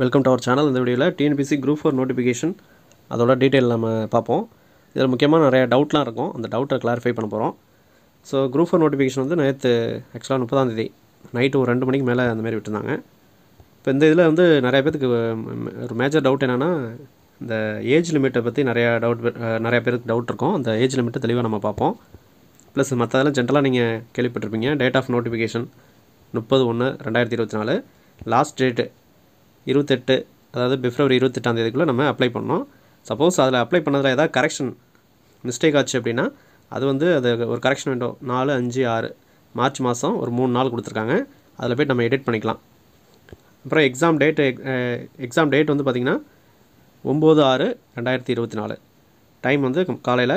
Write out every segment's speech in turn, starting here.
welcome to our channel இந்த வீடியோவில் TNPSC group four notification அதோட டீட்டெயில் நம்ம பார்ப்போம் இதில் முக்கியமாக நிறைய டவுட்லாம் இருக்கும் அந்த டவுட்டை கிளாரிஃபை பண்ண போகிறோம் ஸோ குரூப் ஃபோர் நோட்டிஃபிகேஷன் வந்து நேற்று ஆக்சுவலாக முப்பதாம் தேதி நைட்டு ஒரு ரெண்டு மணிக்கு மேலே அந்த மாதிரி விட்டுருந்தாங்க இப்போ இந்த இதில் வந்து நிறைய பேருக்கு ஒரு மேஜர் டவுட் என்னென்னா இந்த ஏஜ் லிமிட்டை பற்றி நிறையா டவுட் நிறையா பேருக்கு டவுட் இருக்கும் அந்த ஏஜ் லிமிட்டை தெளிவாக நம்ம பார்ப்போம் ப்ளஸ் மற்றதெல்லாம் ஜென்ரலாக நீங்கள் கேள்விப்பட்டிருப்பீங்க டேட் ஆஃப் நோட்டிஃபிகேஷன் முப்பது ஒன்று ரெண்டாயிரத்தி இருபத்தி நாலு லாஸ்ட் டேட்டு இருபத்தெட்டு அதாவது பிப்ரவரி இருபத்தெட்டாம் தேதிக்குள்ளே நம்ம அப்ளை பண்ணோம் சப்போஸ் அதில் அப்ளை பண்ணதில் ஏதாவது கரெக்ஷன் மிஸ்டேக் ஆச்சு அப்படின்னா அது வந்து அது ஒரு கரெக்ஷன் வேண்டும் நாலு அஞ்சு ஆறு மார்ச் மாதம் ஒரு மூணு நாள் கொடுத்துருக்காங்க அதில் போய் நம்ம எடிட் பண்ணிக்கலாம் அப்புறம் எக்ஸாம் டேட் எக்ஸாம் டேட் வந்து பார்த்திங்கன்னா ஒம்பது ஆறு ரெண்டாயிரத்தி இருபத்தி நாலு டைம் வந்து காலையில்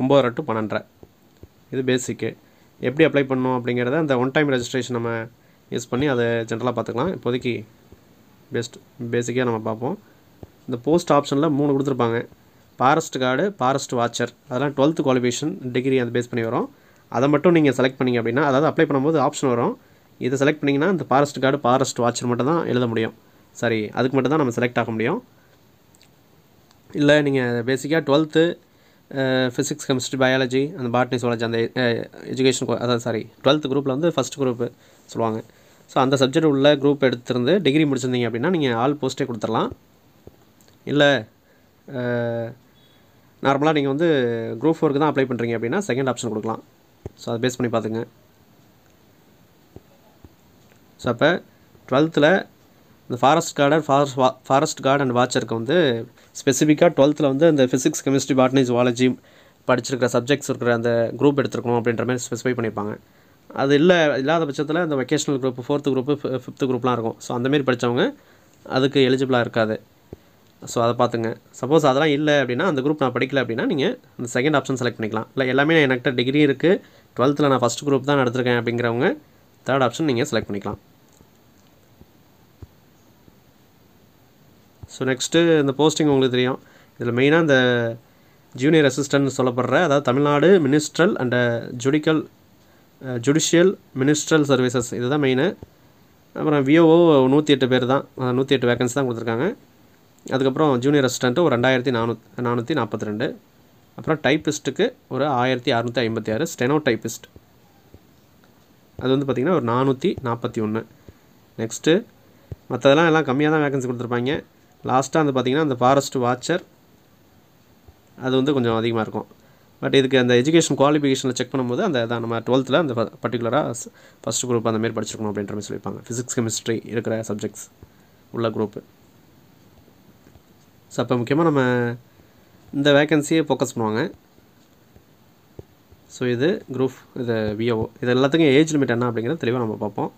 ஒம்பதரை டு பன்னெண்டரை இது பேசிக்கு எப்படி அப்ளை பண்ணணும் அப்படிங்கிறத அந்த ஒன் டைம் ரெஜிஸ்ட்ரேஷன் நம்ம யூஸ் பண்ணி அதை ஜென்ரலாக பார்த்துக்கலாம் இப்போதைக்கு பெஸ்ட் பேசிக்காக நம்ம பார்ப்போம் இந்த போஸ்ட் ஆப்ஷனில் மூணு கொடுத்துருப்பாங்க ஃபாரஸ்ட் கார்டு ஃபாரஸ்ட் வாட்சர் அதெல்லாம் டுவெல்த் குவாலிஃபிகேஷன் டிகிரி அந்த பேஸ் பண்ணி வரும் அதை மட்டும் நீங்கள் செலக்ட் பண்ணிங்க அப்படின்னா அதாவது அப்ளை பண்ணும்போது ஆப்ஷன் வரும் இதை செலக்ட் பண்ணிங்கன்னா இந்த ஃபாரஸ்ட் கார்டு ஃபாரஸ்ட் வாட்சர் மட்டும் தான் எழுத முடியும் சரி அதுக்கு மட்டும் தான் நம்ம செலக்ட் ஆக முடியும் இல்லை நீங்கள் பேசிக்காக டுவெல்த்து ஃபிசிக்ஸ் கெமிஸ்ட்ரி பயாலஜி அந்த பாட்னி சுவாலஜி அந்த எஜுகேஷன் அதாவது சாரி டுவெல்த் குரூப்பில் வந்து ஃபஸ்ட் குரூப்பு சொல்லுவாங்க ஸோ அந்த சப்ஜெக்ட் உள்ள குரூப் எடுத்துருந்து டிகிரி முடிச்சிருந்தீங்க அப்படின்னா நீங்கள் ஆல் போஸ்ட்டே கொடுத்துடலாம் இல்லை நார்மலாக நீங்கள் வந்து குரூப் ஃபோருக்கு தான் அப்ளை பண்ணுறீங்க அப்படின்னா செகண்ட் ஆப்ஷன் கொடுக்கலாம் ஸோ அதை பேஸ் பண்ணி பார்த்துங்க ஸோ அப்போ டுவெல்த்தில் இந்த ஃபாரஸ்ட் கார்டர் ஃபாரஸ்ட் வா ஃபாரஸ்ட் கார்டு அண்ட் வாட்சருக்கு வந்து ஸ்பெசிஃபிக்காக டுவெல்த்தில் வந்து இந்த ஃபிசிக்ஸ் கெமிஸ்ட்ரி பாட்னி ஜுவாலஜி படிச்சிருக்கிற சப்ஜெக்ட்ஸ் இருக்கிற அந்த குரூப் எடுத்துருக்கணும் அப்படின்ற மாதிரி ஸ்பெசிஃபை பண்ணியிருப்பாங்க அது இல்லை இல்லாத பட்சத்தில் அந்த vocational group fourth group fifth குரூப்லாம் இருக்கும் ஸோ அந்தமாரி படித்தவங்க அதுக்கு எலிஜிபிளாக இருக்காது ஸோ அதை பார்த்துங்க சப்போஸ் அதெல்லாம் இல்லை அப்படின்னா அந்த குரூப் நான் படிக்கல அப்படின்னா நீங்கள் அந்த செகண்ட் ஆப்ஷன் செலக்ட் பண்ணிக்கலாம் இல்லை எல்லாமே என்கிட்ட டிகிரி இருக்குது டுவெல்த்தில் நான் ஃபஸ்ட் குரூப் தான் எடுத்திருக்கேன் அப்படிங்கிறவங்க தேர்ட் ஆப்ஷன் நீங்கள் செலக்ட் பண்ணிக்கலாம் ஸோ நெக்ஸ்ட்டு இந்த போஸ்டிங் உங்களுக்கு தெரியும் இதில் மெயினாக இந்த ஜூனியர் அசிஸ்டன்ட் சொல்லப்படுற அதாவது Tamil Nadu ministerial and judicial judicial ministerial services இது தான் மெயினு அப்புறம் விஓஓ நூற்றி எட்டு பேர் தான் நூற்றி எட்டு வேகன்சி தான் கொடுத்துருக்காங்க அதுக்கப்புறம் ஜூனியர் அசிஸ்டண்ட்டு ஒரு ரெண்டாயிரத்தி நானூத் நானூற்றி நாற்பத்தி ரெண்டு அப்புறம் டைப்பிஸ்ட்டுக்கு ஒரு ஆயிரத்தி அறநூற்றி ஐம்பத்தி ஆறு ஸ்டெனோ டைப்பிஸ்ட் அது வந்து பார்த்திங்கன்னா ஒரு நானூற்றி நாற்பத்தி ஒன்று நெக்ஸ்ட்டு மற்றதெல்லாம் எல்லாம் கம்மியாக தான் வேகன்ஸி கொடுத்துருப்பாங்க லாஸ்ட்டாக வந்து பார்த்திங்கன்னா அந்த ஃபாரஸ்ட் வாட்சர் அது வந்து கொஞ்சம் அதிகமாக இருக்கும் பட் இதுக்கு அந்த எஜுகேஷன் குவாலிஃபிகேஷனில் செக் பண்ணும்போது அந்த அதான் நம்ம டுவெல்த்தில் அந்த பர்டிகுலராக ஃபஸ்ட் குரூப் அந்த மாதிரி படிச்சிருக்கணும் அப்படின்ற மாதிரி சொல்லியிருப்பாங்க ஃபிசிக்ஸ் கெமிஸ்ட்ரி இருக்கிற சப்ஜெக்ட்ஸ் உள்ள குரூப்பு ஸோ அப்போ முக்கியமாக நம்ம இந்த வேக்கன்சியை ஃபோக்கஸ் பண்ணுவாங்க ஸோ இது குரூப் இது விஓ இது எல்லாத்துக்கும் ஏஜ் லிமிட் என்ன அப்படிங்கிறத தெளிவாக நம்ம பார்ப்போம்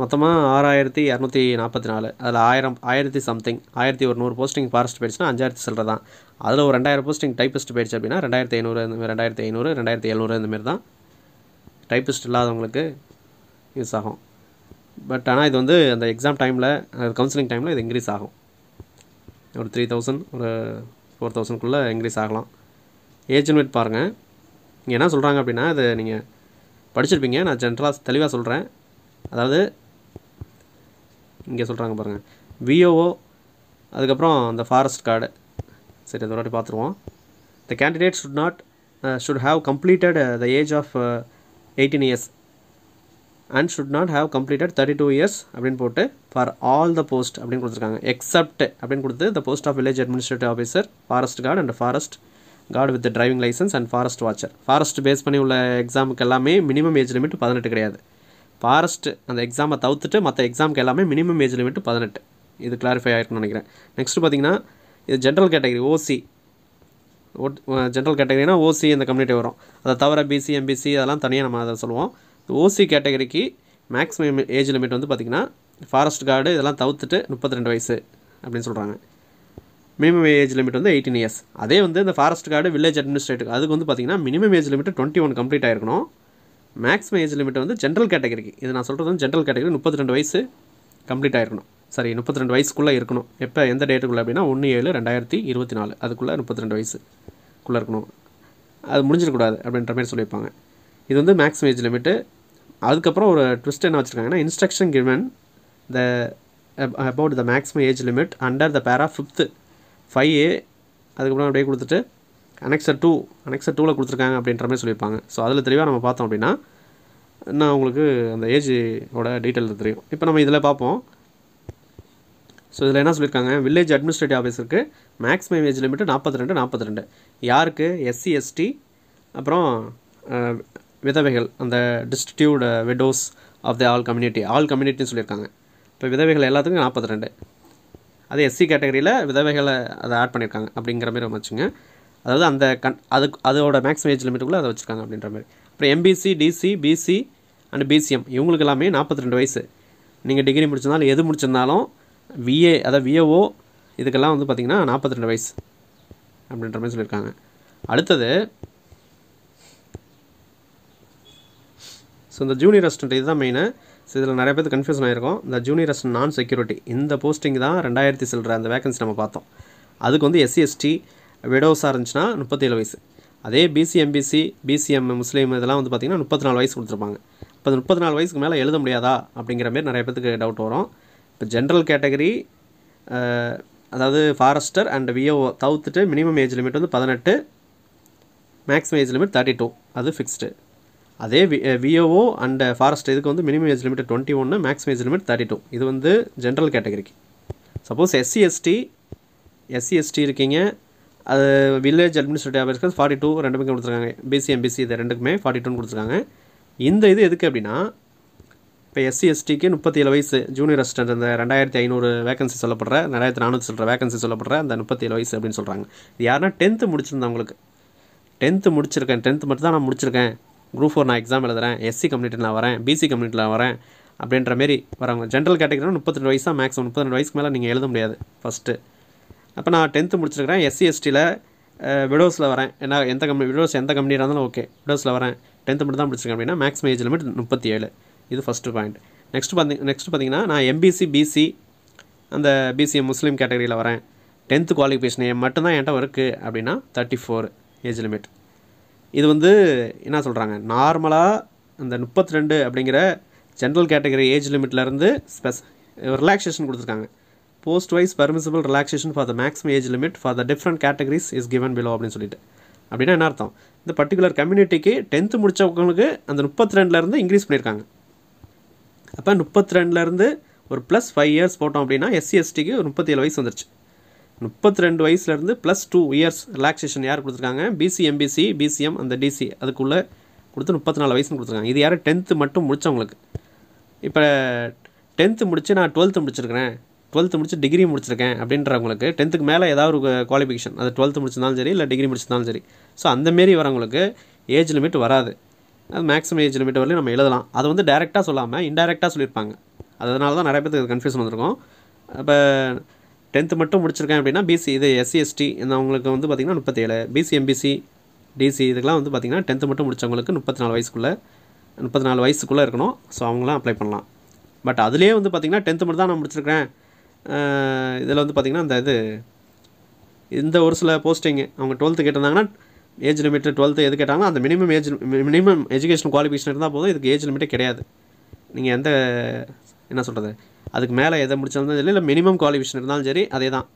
மொத்தமாக ஆறாயிரத்தி இரநூத்தி நாற்பத்தி நாலு அதில் ஆயிரம் ஆயிரத்தி சம்திங் ஆயிரத்தி ஒரு நூறு போஸ்டிங் ஃபாரஸ்ட் போயிடுச்சுன்னா அஞ்சாயிரத்தி சில்லற தான் அதில் ஒரு ரெண்டாயிரம் போஸ்டிங் டைப்பிஸ்ட் போயிடுச்சு அப்படின்னா ரெண்டாயிரத்தி ஐநூறு ரெண்டாயிரத்தி ஐநூறு ரெண்டாயிரத்தி எழுநூறு இந்தமாரி தான் டைப்பிஸ்ட் இல்லாதவங்களுக்கு யூஸ் ஆகும் பட் ஆனால் இது வந்து அந்த எக்ஸாம் டைமில் கவுன்சிலிங் டைமில் இது இன்க்ரீஸ் ஆகும் ஒரு த்ரீ தௌசண்ட் ஒரு ஃபோர் தௌசண்ட்குள்ளே இன்க்ரீஸ் ஆகலாம் ஏஜ் லிமிட் பாருங்கள் இங்கே என்ன சொல்கிறாங்க அப்படின்னா அது நீங்கள் படிச்சிருப்பீங்க நான் ஜென்ரலாக தெளிவாக சொல்கிறேன் அதாவது இங்கே சொல்கிறாங்க பாருங்கள் விஓஓ அதுக்கப்புறம் அந்த ஃபாரஸ்ட் கார்டு சரி அதை வாட்டி பார்த்துருவோம் the candidate should not should have completed the age of eighteen years and should not have completed thirty two years அப்படின்னு போட்டு ஃபார் ஆல் த போஸ்ட் அப்படின்னு கொடுத்துருக்காங்க எக்ஸப்ட் அப்படின்னு கொடுத்து the post of village administrative officer forest guard and forest guard with driving licence and forest watcher forest base பண்ணி உள்ள எக்ஸாமுக்கு எல்லாமே மினிமம் ஏஜ் லிமிட் பதினெட்டு கிடையாது ஃபாரஸ்ட்டு அந்த எக்ஸாமை தவிர்த்துட்டு மற்ற எக்ஸாமுக்கு எல்லாமே மினிமம் ஏஜ் லிமிட் பதினெட்டு இது கிளாரிஃபை ஆகிருக்கும்னு நினைக்கிறேன் நெக்ஸ்ட் பார்த்தீங்கன்னா இது general category OC or general கேட்டகரினா ஓசி இந்த கம்யூனிட்டி வரும் அதை தவிர பிசி எம்பிசி அதெல்லாம் தனியாக நம்ம அதை சொல்லுவோம் ஓசி கேட்டகரிக்கு மேக்ஸிமம் ஏஜ் லிமிட் வந்து பார்த்திங்கன்னா ஃபாரஸ்ட் கார்டு இதெல்லாம் தவிர்த்துட்டு முப்பத்தி ரெண்டு வயசு அப்படின்னு சொல்கிறாங்க மினிமம் ஏஜ் லிமிட் வந்து எயிட்டீன் இயர்ஸ் அதே வந்து இந்த ஃபாரஸ்ட் கார்டு வில்லேஜ் அட்மினிஸ்ட்ரேட்டுக்கு அதுக்கு வந்து பார்த்திங்கன்னா minimum age limit twenty one complete ஆயிருக்கணும் மேக்ஸிமம் ஏஜ் லிமிட் வந்து ஜென்ரல் கேட்டகரிக்கு இது நான் சொல்கிறது வந்து ஜென்ரல் கேட்டகரி முப்பத்தி ரெண்டு வயசு கம்ப்ளீட் ஆகிருக்கணும் சரி முப்பத்தி ரெண்டு வயசுக்குள்ளே இருக்கணும் எப்போ எந்த டேட்டுக்குள்ளே அப்படின்னா ஒன்று ஏழு ரெண்டாயிரத்தி இருபத்தி நாலு அதுக்குள்ளே முப்பத்தி ரெண்டு வயசுக்குள்ளே இருக்கணும் அது முடிஞ்சிடக்கூடாது அப்படின்ற மாதிரி சொல்லியிருப்பாங்க இது வந்து மேக்ஸிமம் ஏஜ் லிமிட்டு அதுக்கப்புறம் ஒரு ட்விஸ்ட் என்ன வச்சுருக்காங்கன்னா instruction given the about the maximum age limit under the para fifth five ஏ அதுக்கப்புறம் அப்படியே கொடுத்துட்டு அனெக்ஸர் டூ அனெக்ஸர் டூவில் கொடுத்துருக்காங்க அப்படின்ற மாதிரி சொல்லியிருப்பாங்க ஸோ அதில் தெளிவாக நம்ம பார்த்தோம் அப்படின்னா இன்னும் உங்களுக்கு அந்த ஏஜோட டீட்டெயில் தெரியும் இப்போ நம்ம இதில் பார்ப்போம் ஸோ இதில் என்ன சொல்லியிருக்காங்க வில்லேஜ் அட்மினிஸ்ட்ரேட்டிவ் ஆஃபீஸருக்கு மேக்ஸிமம் ஏஜ் லிமிட்டு நாற்பத்தி ரெண்டு நாற்பத்தி ரெண்டு யாருக்கு எஸ்சி எஸ்டி அப்புறம் விதவைகள் அந்த destitute widows of the all community all கம்யூனிட்டின்னு சொல்லியிருக்காங்க இப்போ விதவைகள் எல்லாத்துக்கும் நாற்பத்தி ரெண்டு அது எஸ்சி கேட்டகரியில் விதவைகளை அதை ஆட் பண்ணியிருக்காங்க அப்படிங்கிற மாதிரி வச்சுங்க அதாவது அந்த கன் அதுக்கு அதோட மேக்ஸிமம் ஏஜ் லிமிட்டுக்குள்ளே அதை வச்சுருக்காங்க அப்படின்ற மாதிரி அப்புறம் MBC DC BC and BCM இவங்களுக்கு எல்லாமே நாற்பத்தி ரெண்டு வயசு நீங்கள் டிகிரி முடிச்சிருந்தாலும் எது முடிச்சிருந்தாலும் விஏ அதாவது விஏஓ இதுக்கெல்லாம் வந்து பார்த்திங்கன்னா நாற்பத்தி ரெண்டு வயசு அப்படின்ற மாதிரி சொல்லியிருக்காங்க அடுத்தது ஸோ இந்த ஜூனியர் அசிஸ்டன்ட் இதுதான் மெயினு ஸோ இதில் நிறைய பேர் கன்ஃபியூஷன் ஆகிருக்கும் இந்த ஜூனியர் அசிஸ்டன்ட் நான் செக்யூரிட்டி இந்த போஸ்டிங் தான் ரெண்டாயிரத்தி சில்லற அந்த வேகன்சி நம்ம பார்த்தோம் அதுக்கு வந்து எஸ்சி எஸ்டி விடோஸாக இருந்துச்சுன்னா முப்பத்தேழு வயசு அதே பிசி எம்பிசி பிசிஎம் முஸ்லீம் இதெல்லாம் வந்து பார்த்திங்கன்னா முப்பத்தி நாலு வயசு கொடுத்துருப்பாங்க இப்போ அந்த முப்பத்தி நாலு வயசுக்கு மேலே எழுத முடியாதா அப்படிங்கிற மாரி நிறைய பேத்துக்கு டவுட் வரும் இப்போ ஜென்ரல் கேட்டகரி அதாவது ஃபாரஸ்டர் அண்ட் விஓ தவிர்த்துட்டு மினிமம் ஏஜ் லிமிட் வந்து பதினெட்டு maximum age limit thirty two அது ஃபிக்ஸ்டு அதே வி விஓஓ அண்ட் ஃபாரஸ்ட் இதுக்கு வந்து மினிமம் ஏஜ் லிமிட் டுவெண்ட்டி ஒன்று maximum age limit thirty two இது வந்து ஜென்ரல் கேட்டகரிக்கு suppose SC ST SC ST இருக்கீங்க அது வில்லேஜ் அட்மினிஸ்ட்ரேட்டிவ் ஆஃபீஸ்க்கு ஃபார்ட்டி டூ ரெண்டுமே கொடுத்துருக்காங்க பிசி எம்பிசி இது ரெண்டுக்குமே ஃபார்ட்டி டூன்னு கொடுத்துருக்காங்க இந்த இது எதுக்கு அப்படின்னா இப்போ எஸ்சி எஸ்டிக்கு முப்பத்தி ஏழு வயசு ஜூனியர் அசிஸ்டன்ட் அந்த ரெண்டாயிரத்தி ஐநூறு வேகன்சி சொல்லப்படுற ரெண்டாயிரத்தி நானூற்றி சொல்கிற வேகன்சி சொல்லப்படுற அந்த முப்பத்தி ஏழு வயசு அப்படின்னு சொல்கிறாங்க இது யாருன்னா டென்த்து முடிச்சிருந்தவங்களுக்கு டென்த்து முடிச்சிருக்கேன் டென்த்து மட்டும் தான் நான் முடிச்சிருக்கேன் குரூப் ஃபோர் நான் எக்ஸாம் எழுதுறேன் எஸ்சி கம்யூனிட்டியில் நான் வரேன் பிசி கம்யூனிட்டியில் வரேன் அப்படின்ற மாரி வரவங்க ஜென்ரல் கேட்டகரினா முப்பத்தி ரெண்டு வயசாக மேக்ஸிமம் முப்பத்தி ரெண்டு வயசுக்கு மேலே நீங்கள் எழுத முடியாது ஃபஸ்ட்டு அப்போ நான் டென்த்து முடிச்சிருக்கிறேன் எஸ்சி எஸ்டியில் விடோஸில் வரேன் என்ன எந்த கம்பெனி விடோஸ் எந்த கம்பெனியாக இருந்தாலும் ஓகே விடோஸில் வரேன் டென்த்து மட்டும் தான் முடிச்சிருக்கேன் அப்படின்னா மேக்ஸிமம் ஏஜ் லிமிட் முப்பத்தி ஏழு இது ஃபஸ்ட்டு பாயிண்ட் நெக்ஸ்ட் பார்த்தி நெக்ஸ்ட் பார்த்தீங்கன்னா நான் எம்பிசி பிசி அந்த பிசி முஸ்லீம் கேட்டகரியில் வரேன் டென்த்து குவாலிஃபிகேஷன் மட்டும்தான் என்கிட்ட ஒர்க்கு அப்படின்னா தேர்ட்டி ஃபோர் ஏஜ் லிமிட் இது வந்து என்ன சொல்கிறாங்க நார்மலாக இந்த முப்பத்தி ரெண்டு அப்படிங்கிற ஜென்ரல் கேட்டகரி ஏஜ் லிமிட்லேருந்து ஸ்பெஸ் ரிலாக்ஸேஷன் கொடுத்துருக்காங்க post wise permissible relaxation for the maximum age limit for the different categories is given below அப்படின்னு சொல்லிட்டு அப்படின்னா என்ன அர்த்தம் இந்த பர்டிகுலர் கம்யூனிட்டிக்கு டென்த்து முடித்தவங்களுக்கு அந்த முப்பத்தி ரெண்டுலேருந்து இன்க்ரீஸ் பண்ணியிருக்காங்க அப்போ முப்பத்தி ரெண்டுலேருந்து ஒரு ப்ளஸ் ஃபைவ் இயர்ஸ் போட்டோம் அப்படின்னா எஸ்சி எஸ்டிக்கு ஒரு முப்பத்தி ஏழு வயசு வந்துருச்சு முப்பத்தி ரெண்டு வயசுலேருந்து ப்ளஸ் டூ இயர்ஸ் ரிலாக்ஸேஷன் யார் கொடுத்துருக்காங்க பிசி எம்பிசி பிசிஎம் அந்த டிசி அதுக்குள்ளே கொடுத்து முப்பத்தி நாலு வயசுன்னு கொடுத்துருக்காங்க இது யார் டென்த்து மட்டும் முடித்தவங்களுக்கு இப்போ டென்த்து முடித்து நான் டுவெல்த்து முடிச்சிருக்கிறேன் டுவெல்த்து முடிச்சு டிகிரி முடிச்சிருக்கேன் அப்படின்றவங்களுக்கு டென்த்துக்கு மேலே ஏதாவது ஒரு குவாலிஃபிகேஷன் அது டுவெல்த்து முடிச்சிருந்தாலும் சரி இல்லை டிகிரி முடிச்சிருந்தாலும் சரி ஸோ அந்தமாரி வரவங்களுக்கு ஏஜ் லிமிட் வராது அது மேக்ஸிமம் ஏஜ் லிமிட் வரலையும் நம்ம எழுதலாம் அது வந்து டேரெக்டாக சொல்லாமல் இன்டெரக்டாக சொல்லியிருப்பாங்க அதனால தான் நிறைய பேருக்கு கன்ஃபியூஷன் வந்திருக்கும் இப்போ டென்த்து மட்டும் முடிச்சிருக்கேன் அப்படின்னா பிசி இது எஸ்சி எஸ்டி அவங்களுக்கு வந்து பார்த்திங்கன்னா முப்பத்தேழு பிசி எம்பிசி டிசி இதுக்கெலாம் வந்து பார்த்திங்கன்னா டென்த்து மட்டும் முடித்தவங்களுக்கு முப்பத்தி நாலு வயசுக்குள்ளே முப்பத்தி நாலு வயசுக்குள்ளே இருக்கணும் ஸோ அவங்களாம் அப்ளை பண்ணலாம் பட் அதுலேயே வந்து பார்த்திங்கன்னா டென்த்து மட்டும் தான் நான் முடிச்சிருக்கேன் இதில் வந்து பார்த்திங்கன்னா அந்த இது இந்த ஒரு சில போஸ்டிங்கு அவங்க டுவெல்த்து கேட்டிருந்தாங்கன்னா ஏஜ் லிமிட்டு டுவெல்த்து எது கேட்டாங்கன்னா அந்த minimum age minimum education qualification இருந்தால் போதும் இதுக்கு ஏஜ் லிமிட்டே கிடையாது நீங்கள் எந்த என்ன சொல்கிறது அதுக்கு மேலே எதை முடிச்சாலும் சரி இல்லை மினிமம் குவாலிஃபிகேஷன் இருந்தாலும் சரி அதே தான்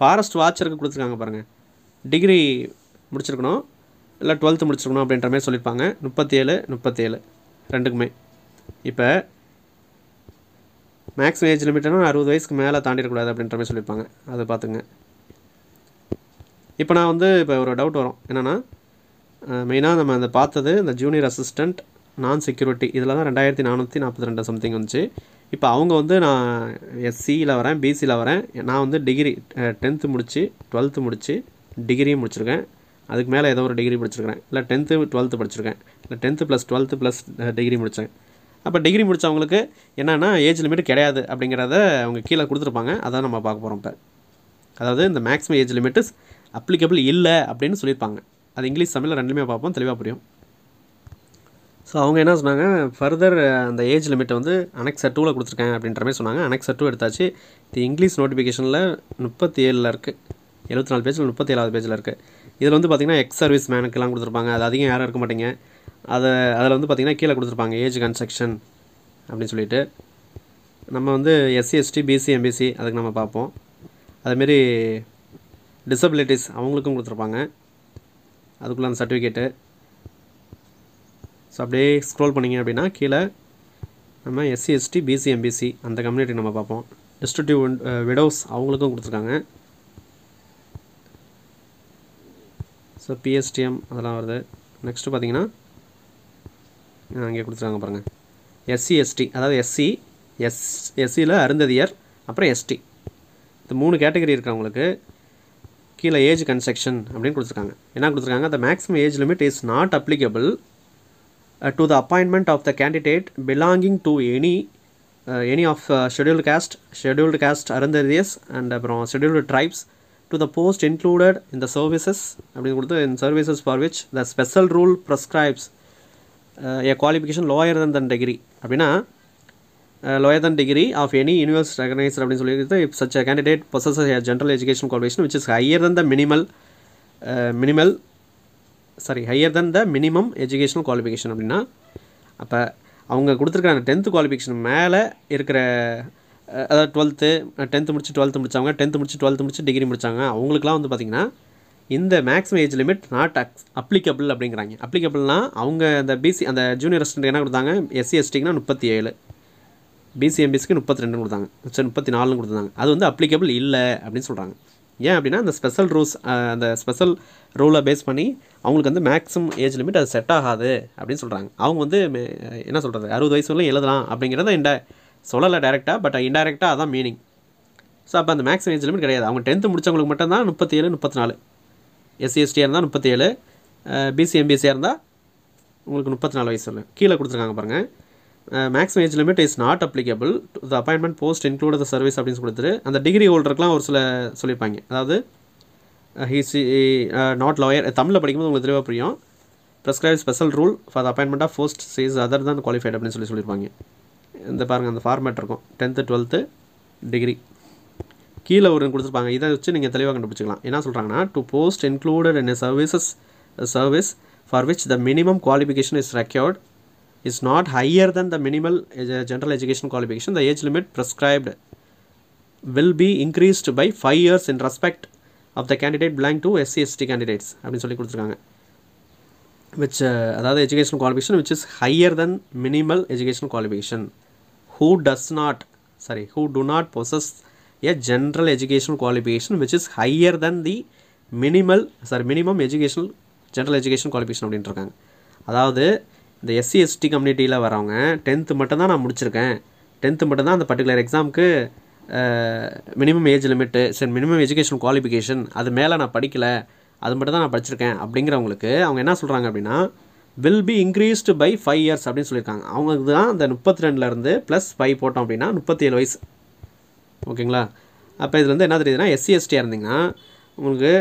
ஃபாரஸ்ட் வாட்சருக்கு கொடுத்துருக்காங்க பாருங்கள் டிகிரி முடிச்சிருக்கணும் இல்லை டுவெல்த்து முடிச்சிருக்கணும் அப்படின்ற மாதிரி சொல்லியிருப்பாங்க முப்பத்தேழு முப்பத்தேழு ரெண்டுக்குமே இப்போ மேக்ஸிமம் ஏஜ் லிமிட்டுனா அறுபது வயசுக்கு மேலே தாண்டிடக்கூடாது அப்படின்ற மாதிரி சொல்லியிருப்பாங்க அதை பார்த்துங்க இப்போ நான் வந்து இப்போ ஒரு டவுட் வரும் என்னென்னா மெயினாக நம்ம அதை பார்த்தது இந்த ஜூனியர் அசிஸ்டண்ட் நான் செக்யூரிட்டி இதில் தான் ரெண்டாயிரத்தி நானூற்றி நாற்பத்தி ரெண்டு சம்திங் வந்துச்சு இப்போ அவங்க வந்து நான் எஸ்சியில் வரேன் பிசியில் வரேன் நான் வந்து டிகிரி டென்த்து முடித்து டுவெல்த்து முடித்து டிகிரியும் முடிச்சிருக்கேன் அதுக்கு மேலே ஏதோ ஒரு டிகிரி படிச்சிருக்கிறேன் இல்லை டென்த்து டுவெல்த்து படிச்சிருக்கேன் இல்லை tenth plus twelfth plus degree முடித்தேன் அப்போ டிகிரி முடித்தவங்களுக்கு என்னென்னா ஏஜ் லிமிட் கிடையாது அப்படிங்கிறத அவங்க கீழே கொடுத்துருப்பாங்க அதை நம்ம பார்க்க போகிறோம் இப்போ அதாவது இந்த மேக்ஸிமம் ஏஜ் லிமிட்டு அப்ளிகபிள் இல்லை அப்படின்னு சொல்லியிருப்பாங்க அது இங்கிலீஷ் தமிழில் ரெண்டுமே பார்ப்போம் தெளிவாக புரியும் ஸோ அவங்க என்ன சொன்னாங்க ஃபர்தர் அந்த ஏஜ் லிமிட்டை வந்து அனெக்ஸ் டூவில் கொடுத்துருக்கேன் அப்படின்ற மாதிரி சொன்னாங்க அனெக்ஸ் டூ எடுத்தாச்சு தி இங்கிலீஷ் நோட்டிஃபிகேஷனில் முப்பத்தி ஏழில் இருக்குது எழுபத்தி நாலு பேஜில் முப்பத்தி ஏழாவது பேஜில் இருக்குது இதில் வந்து பார்த்திங்கன்னா எக்ஸ் சர்வீஸ் மேனுக்கெல்லாம் கொடுத்துருப்பாங்க அது அதிகம் யாரும் இருக்க மாட்டேங்க அதை அதில் வந்து பார்த்திங்கன்னா கீழே கொடுத்துருப்பாங்க ஏஜ் கன்ஸ்ட்ரக்ஷன் அப்படின்னு சொல்லிட்டு நம்ம வந்து எஸ்சி எஸ்டி பிசி எம்பிசி அதுக்கு நம்ம பார்ப்போம் அதுமாரி டிசபிலிட்டிஸ் அவங்களுக்கும் கொடுத்துருப்பாங்க அதுக்குள்ளே அந்த சர்டிஃபிகேட்டு ஸோ அப்படியே ஸ்க்ரோல் பண்ணிங்க அப்படின்னா கீழே நம்ம எஸ்சி எஸ்டி பிசி எம்பிசி அந்த கம்யூனிட்டி நம்ம பார்ப்போம் டிஸ்ட்ரிக்டிவ் விடோஸ் uh, அவங்களுக்கும் கொடுத்துருக்காங்க ஸோ பிஎஸ்டிஎம் அதெல்லாம் வருது நெக்ஸ்ட்டு பார்த்திங்கன்னா அங்கே கொடுத்துருக்காங்க பாருங்கள் எஸ்சி எஸ்டி அதாவது எஸ்சி எஸ் எஸ்சியில் அருந்ததியர் அப்புறம் எஸ்டி இந்த மூணு கேட்டகரி இருக்கிறவங்களுக்கு கீழே ஏஜ் கன்ஸ்ட்ரக்ஷன் அப்படின்னு கொடுத்துருக்காங்க என்ன கொடுத்துருக்காங்க the maximum age limit is not applicable to the appointment of the candidate belonging to any any of scheduled caste scheduled caste Arunthathiyars and அப்புறம் scheduled tribes to the post included இந்த services அப்படின்னு கொடுத்து இந்த services for which the special rule prescribes a qualification lower than than degree அப்படின்னா lower than degree of any university recogniser அப்படின்னு சொல்லிட்டு such candidate possess general education qualification which is higher than the minimal minimal sorry higher than the minimum educational qualification அப்படின்னா அப்போ அவங்க கொடுத்துருக்குற அந்த tenth qualification மேலே இருக்கிற அதாவது டுவெல்த்து டென்த்து முடிச்சு டுவெல்த்து முடித்தாங்க டென்த்து முடிச்சு டுவெல்த்து முடிச்சு டிகிரி முடித்தாங்க அவங்களுக்குலாம் வந்து பார்த்திங்கன்னா இந்த மேக்ஸிமம் ஏஜ் லிமிட் நாட் அக்ஸ் அப்ளிகபிள் அப்படிங்கிறாங்க அப்ளிகபிள்னா அவங்க அந்த பிசி அந்த ஜூனியர் அசிஸ்டன்ட் என்ன கொடுத்தாங்க எஸ்சி எஸ்டிக்குனா முப்பத்தி ஏழு பிசிஎம்பிசிக்கு முப்பத்தி ரெண்டுன்னு கொடுத்தாங்க சரி முப்பத்தி நாலுன்னு கொடுத்தாங்க அது வந்து அப்ளிகபிள் இல்லை அப்படின்னு சொல்கிறாங்க ஏன் அப்படின்னா அந்த ஸ்பெஷல் ரூல்ஸ் அந்த ஸ்பெஷல் ரூலை பேஸ் பண்ணி அவங்களுக்கு வந்து மேக்ஸிமம் ஏஜ் லிமிட் அது செட் ஆகாது அப்படின்னு சொல்கிறாங்க அவங்க வந்து என்ன சொல்கிறது அறுபது வயசு வரலாம் எழுதலாம் அப்படிங்கிறத இண்ட சொல்லலை டேரெக்டாக பட் இன்டெரக்டாக அதான் மீனிங் ஸோ அப்போ அந்த மேக்ஸிமம் ஏஜ் லிமிட் கிடையாது அவங்க டென்த்து முடித்தவங்களுக்கு மட்டும்தான் முப்பத்தி ஏழு முப்பத்தி நாலு எஸ்சி எஸ்டியாக இருந்தால் முப்பத்தி ஏழு பிசி எம்பிசியாக இருந்தால் உங்களுக்கு முப்பத்தி நாலு வயசு கீழே கொடுத்துருக்காங்க பாருங்கள் maximum age limit is not applicable the appointment post include the service அப்படின்னு கொடுத்துரு அந்த டிகிரி ஹோல்டருக்குலாம் ஒரு சில சொல்லியிருப்பாங்க அதாவது ஹீஸ் நாட் லாயர் தமிழில் படிக்கும்போது உங்களுக்கு தெளிவாக புரியும் prescribe special rule for the appointment of post சீஸ் அதர் தான் குவாலிஃபைட் அப்படின்னு சொல்லி சொல்லியிருப்பாங்க இந்த பாருங்கள் அந்த ஃபார்மேட் இருக்கும் டென்த்து டுவெல்த்து டிகிரி கீழே ஒரு கொடுத்துருப்பாங்க இதை வச்சு நீங்கள் தெளிவாக கண்டுபிடிச்சிக்கலாம் என்ன சொல்கிறாங்கன்னா to post included in services service for which the minimum qualification is required is not higher than the minimal general education qualification the age limit prescribed will be increased by five years in respect of the candidate belong to SC ST candidates அப்படின்னு சொல்லி கொடுத்துருக்காங்க which eh, அதாவது education qualification which is higher than minimal education qualification who does not sorry who do not possess a general educational qualification which is higher than the minimal minimum minimum general general education qualification இருக்காங்க அதாவது இந்த SC ST கம்யூனிட்டியில் வரவங்க tenth மட்டும்தான் நான் முடிச்சிருக்கேன் tenth மட்டும்தான் அந்த பர்டிகுலர் எக்ஸாமுக்கு மினிமம் ஏஜ் லிமிட்டு சரி மினிமம் எஜுகேஷன் குவாலிஃபிகேஷன் அது மேலே நான் படிக்கலை அது மட்டும் தான் நான் படிச்சிருக்கேன் அப்படிங்கிறவங்களுக்கு அவங்க என்ன சொல்கிறாங்க அப்படின்னா will be increased by five years அப்படின்னு சொல்லியிருக்காங்க அவங்களுக்கு தான் அந்த முப்பத்தி ரெண்டுலேருந்து ப்ளஸ் ஃபைவ் போட்டோம் அப்படின்னா முப்பத்தி ஏழு வயசு ஓகேங்களா அப்போ இதில் வந்து என்ன தெரியுதுன்னா எஸ்சி எஸ்டியாக இருந்தீங்கன்னா உங்களுக்கு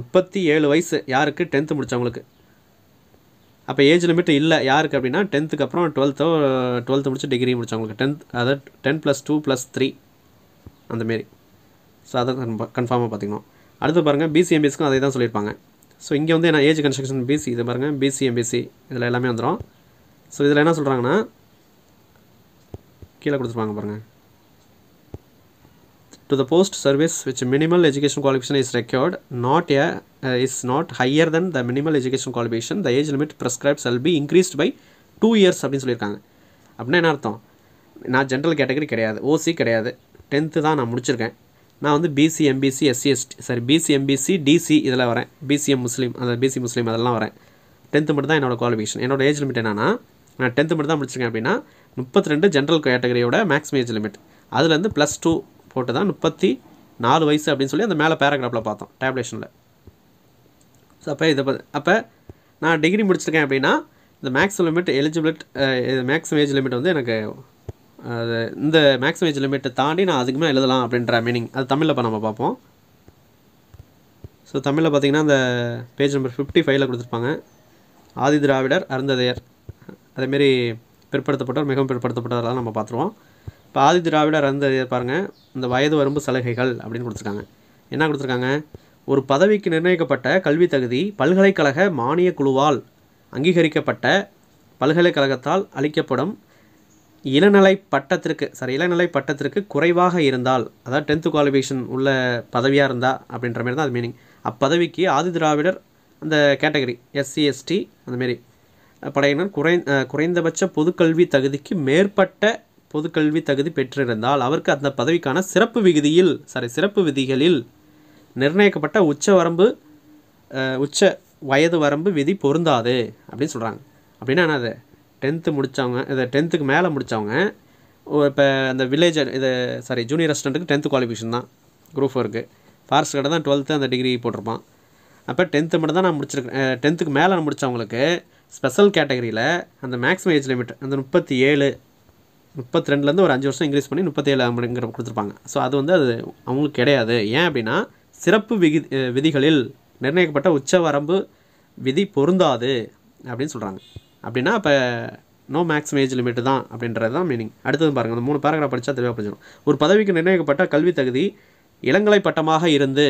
முப்பத்தி ஏழு வயசு யாருக்கு டென்த்து முடித்தவங்களுக்கு அப்போ ஏஜ் லிமிட் இல்லை யாருக்கு அப்படின்னா டென்த்துக்கு அப்புறம் டுவெல்த்தோ டுவெல்த்து முடிச்சு டிகிரி முடித்தவங்களுக்கு டென்த் அதாவது ten plus two plus three அந்தமாரி ஸோ அதை கன்ஃபார்மாக பார்த்துக்கணும் அடுத்து பாருங்கள் பிசிஎம்பிஸ்க்கும் அதே தான் சொல்லியிருப்பாங்க ஸோ இங்கே வந்து என்ன ஏஜ் கன்ஸ்ட்ரக்ஷன் பிசி இது பாருங்கள் பிசிஎம்பிசி இதில் எல்லாமே வந்துடும் ஸோ இதில் என்ன சொல்கிறாங்கன்னா கீழே கொடுத்துருப்பாங்க பாருங்கள் to the post service which minimal education qualification is required not a, uh, is not higher than the minimal education qualification the age limit prescribed shall be increased by two years அப்படின்னு சொல்லியிருக்காங்க அப்படின்னா என்ன அர்த்தம் நான் general category கிடையாது ஓசி கிடையாது tenth தான் நான் முடிச்சிருக்கேன் நான் வந்து BC MBC SC ST sorry BC MBC DC இதில் வரேன் பிசிஎம் முஸ்லீம் அந்த பிசி முஸ்லீம் அதெல்லாம் வரேன் டென்த்து மட்டும் தான் என்னோடய குவாலிஃபிகேஷன் என்னோட ஏஜ் லிமிட் என்னன்னா நான் டென்த்து மட்டும் தான் முடிச்சிருக்கேன் அப்படின்னா முப்பத்தி ரெண்டு ஜென்ரல் கேட்டகரியோட மேக்ஸிமம் ஏஜ் லிமிட் அதுலேருந்து ப்ளஸ் டூ போட்டு தான் முப்பத்தி நாலு வயசு அப்படின்னு சொல்லி அந்த மேலே பேராகிராஃபில் பார்த்தோம் டேப்லேஷனில் ஸோ அப்போ இதை அப்போ நான் டிகிரி முடிச்சிருக்கேன் அப்படின்னா இந்த maximum limit eligibility maximum age limit வந்து எனக்கு அது இந்த மேக்ஸிமம் ஏஜ் லிமிட்டை தாண்டி நான் அதுக்குமே எழுதலாம் அப்படின்ற மீனிங் அது தமிழில் இப்போ நம்ம பார்ப்போம் ஸோ தமிழில் பார்த்திங்கன்னா அந்த பேஜ் நம்பர் ஃபிஃப்டி ஃபைவ்ல கொடுத்துருப்பாங்க ஆதி திராவிடர் அருந்ததையர் அதேமாரி பிற்படுத்தப்பட்டவர் மிகவும் பிற்படுத்தப்பட்டதெல்லாம் நம்ம பார்த்துருவோம் இப்போ ஆதி திராவிடர் அந்த பாருங்கள் இந்த வயது வரம்பு சலுகைகள் அப்படின்னு கொடுத்துருக்காங்க என்ன கொடுத்துருக்காங்க ஒரு பதவிக்கு நிர்ணயிக்கப்பட்ட கல்வி தகுதி பல்கலைக்கழக மானிய குழுவால் அங்கீகரிக்கப்பட்ட பல்கலைக்கழகத்தால் அளிக்கப்படும் இளநிலை பட்டத்திற்கு சாரி இளநிலை பட்டத்திற்கு குறைவாக இருந்தால் அதாவது டென்த்து குவாலிஃபிகேஷன் உள்ள பதவியாக இருந்தால் அப்படின்ற மாதிரி தான் அது மீனிங் அப்பதவிக்கு ஆதி திராவிடர் அந்த கேட்டகரி எஸ்சி எஸ்டி அந்தமாரி படையினர் குறை குறைந்தபட்ச பொதுக்கல்வி தகுதிக்கு மேற்பட்ட பொதுக்கல்வி தகுதி பெற்றிருந்தால் அவருக்கு அந்த பதவிக்கான சிறப்பு விகுதியில் சாரி சிறப்பு விதிகளில் நிர்ணயிக்கப்பட்ட உச்ச வரம்பு உச்ச வயது வரம்பு விதி பொருந்தாது அப்படின்னு சொல்கிறாங்க அப்படின்னா என்ன அது டென்த்து முடித்தவங்க இதை டென்த்துக்கு மேலே முடித்தவங்க இப்போ அந்த வில்லேஜ் இது சாரி ஜூனியர் அசிஸ்டண்ட்டுக்கு டென்த்து குவாலிஃபிகேஷன் தான் குரூப் ஒர்க்கு ஃபாரஸ்ட் கடை தான் டுவெல்த்து அந்த டிகிரி போட்டிருப்பான் அப்போ டென்த்து மட்டும் தான் நான் முடிச்சிருக்கேன் டென்த்துக்கு மேலே முடித்தவங்களுக்கு ஸ்பெஷல் கேட்டகரியில் அந்த மேக்ஸிமம் ஏஜ் லிமிட் அந்த முப்பத்தி ஏழு முப்பத்தி ரெண்டுலேருந்து ஒரு அஞ்சு வருஷம் இன்க்ரீஸ் பண்ணி முப்பத்தேழு அப்படிங்கிற கொடுத்துருப்பாங்க ஸோ அது வந்து அது அவங்களுக்கு கிடையாது ஏன் அப்படின்னா சிறப்பு விகி விதிகளில் நிர்ணயிக்கப்பட்ட உச்ச வரம்பு விதி பொருந்தாது அப்படின்னு சொல்கிறாங்க அப்படின்னா இப்போ நோ மேக்ஸிமம் ஏஜ் லிமிட் தான் அப்படின்றது தான் மீனிங் அடுத்தது பாருங்கள் அந்த மூணு பேராகிராஃப் படித்தா தெளிவாக படிச்சிடும் ஒரு பதவிக்கு நிர்ணயிக்கப்பட்ட கல்வி தகுதி இளங்கலை பட்டமாக இருந்து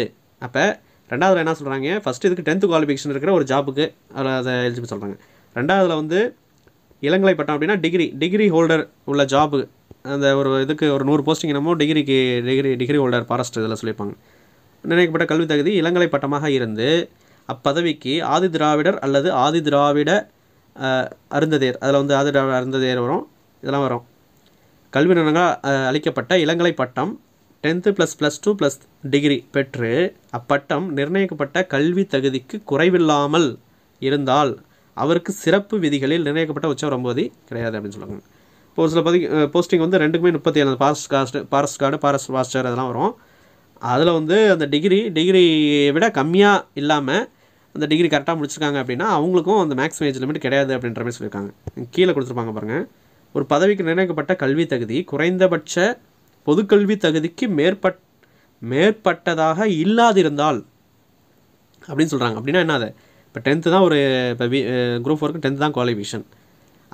அப்போ ரெண்டாவதில் என்ன சொல்கிறாங்க ஃபஸ்ட்டு இதுக்கு டென்த்து குவாலிஃபிகேஷன் இருக்கிற ஒரு ஜாப்புக்கு அதை எலிஜிபிள் சொல்கிறாங்க ரெண்டாவதில் வந்து இளங்கலை பட்டம் அப்படின்னா டிகிரி டிகிரி ஹோல்டர் உள்ள ஜாப்பு அந்த ஒரு இதுக்கு ஒரு நூறு போஸ்டிங் என்னமோ டிகிரிக்கு டிகிரி டிகிரி ஹோல்டர் ஃபாரஸ்ட் இதில் சொல்லியிருப்பாங்க நிர்ணயிக்கப்பட்ட கல்வி தகுதி இளங்கலை பட்டமாக இருந்து அப்பதவிக்கு ஆதி திராவிடர் அல்லது ஆதி திராவிட அருந்ததேர் அதில் வந்து ஆதி திராவிட அருந்ததேர் வரும் இதெல்லாம் வரும் கல்வி நிறுவனங்கள் அளிக்கப்பட்ட இளங்கலை பட்டம் tenth plus plus two plus degree பெற்று அப்பட்டம் நிர்ணயிக்கப்பட்ட கல்வி தகுதிக்கு குறைவில்லாமல் இருந்தால் அவருக்கு சிறப்பு விதிகளில் நிர்ணயிக்கப்பட்ட உச்சவரம் கிடையாது அப்படின்னு சொல்லுவாங்க இப்போ ஒரு சில பதி போஸ்டிங் வந்து ரெண்டுக்குமே முப்பத்தி ஏழு பாரஸ்ட் காஸ்ட் பாரஸ்ட் கார்டு பாரஸ்ட் மாஸ்டர் அதெல்லாம் வரும் அதில் வந்து அந்த டிகிரி டிகிரி விட கம்மியாக இல்லாமல் அந்த டிகிரி கரெக்டாக முடிச்சிருக்காங்க அப்படின்னா அவங்களுக்கும் அந்த மேக்ஸிமம் ஏஜ் லிமிட் கிடையாது அப்படின்ற மாதிரி சொல்லியிருக்காங்க கீழே கொடுத்துருப்பாங்க பாருங்கள் ஒரு பதவிக்கு நிர்ணயிக்கப்பட்ட கல்வி தகுதி குறைந்தபட்ச பொதுக்கல்வி தகுதிக்கு மேற்பட் மேற்பட்டதாக இல்லாதிருந்தால் அப்படின்னு சொல்கிறாங்க அப்படின்னா என்ன அதை இப்போ டென்த்து தான் ஒரு இப்போ வி குரூப் ஒர்க்கு டென்த்து தான் குவாலிஃபிகேஷன்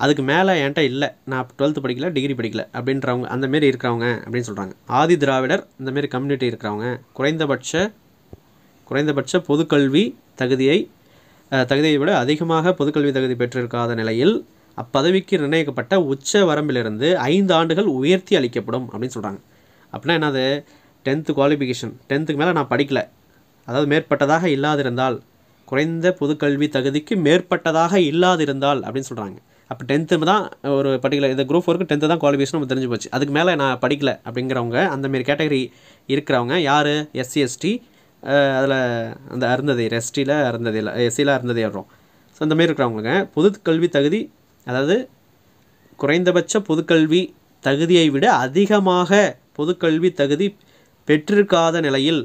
அதுக்கு மேலே என்கிட்ட இல்லை நான் டுவெல்த்து படிக்கல டிகிரி படிக்கல அப்படின்றவங்க அந்தமாரி இருக்கிறவங்க அப்படின்னு சொல்கிறாங்க ஆதி திராவிடர் இந்தமாரி கம்யூனிட்டி இருக்கிறவங்க குறைந்தபட்ச குறைந்தபட்ச பொதுக்கல்வி தகுதியை தகுதியை விட அதிகமாக பொதுக்கல்வி தகுதி பெற்றிருக்காத நிலையில் அப்பதவிக்கு நிர்ணயிக்கப்பட்ட உச்ச வரம்பிலிருந்து ஐந்து ஆண்டுகள் உயர்த்தி அளிக்கப்படும் அப்படின்னு சொல்கிறாங்க அப்படின்னா என்னது டென்த்து குவாலிஃபிகேஷன் டென்த்துக்கு மேலே நான் படிக்கல அதாவது மேற்பட்டதாக இல்லாதிருந்தால் குறைந்த பொதுக்கல்வி தகுதிக்கு மேற்பட்டதாக இல்லாதிருந்தால் அப்படின்னு சொல்கிறாங்க அப்போ டென்த்து தான் ஒரு பர்டிகுலர் இந்த குரூப் ஒர்க்கு டென்த்து தான் குவாலிஃபிகேஷன் நம்ம தெரிஞ்சு போச்சு அதுக்கு மேலே நான் படிக்கல அப்படிங்கிறவங்க அந்தமாரி கேட்டகரி இருக்கிறவங்க யார் எஸ்சி எஸ்டி அதில் அந்த அருந்ததை ரெஸ்டியில் அருந்ததையில் எஸ்சியில் அருந்ததை ஆடுறோம் ஸோ அந்தமாரி இருக்கிறவங்களுக்கு பொதுக்கல்வி கல்வி தகுதி அதாவது குறைந்தபட்ச பொதுக்கல்வி தகுதியை விட அதிகமாக பொதுக்கல்வி தகுதி பெற்றிருக்காத நிலையில்